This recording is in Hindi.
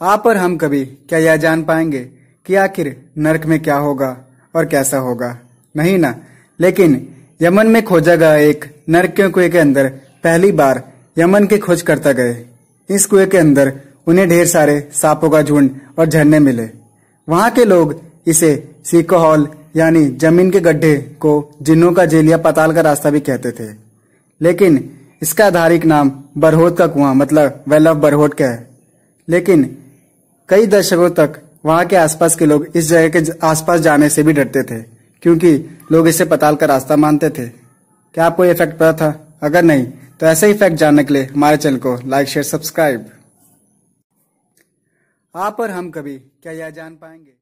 आप और हम कभी क्या यह जान पाएंगे कि आखिर नरक में क्या होगा और कैसा होगा नहीं ना लेकिन यमन में खोजा गया एक नरक के कुएं के अंदर पहली बार यमन के खोज करता गए इस कुएं के अंदर उन्हें ढेर सारे सांपों का झुंड और झरने मिले वहां के लोग इसे सीकोहॉल यानी जमीन के गड्ढे को जिन्हों का जेल या पताल का रास्ता भी कहते थे लेकिन इसका आधारिक नाम बरहोत का कुआं मतलब वेल ऑफ बरहोट का है लेकिन कई दशकों तक वहां के आसपास के लोग इस जगह के आसपास जाने से भी डरते थे क्योंकि लोग इसे पताल का रास्ता मानते थे क्या आपको ये फैक्ट पता था अगर नहीं तो ऐसे ही फैक्ट जानने के लिए हमारे चैनल को लाइक शेयर सब्सक्राइब आप और हम कभी क्या यह जान पाएंगे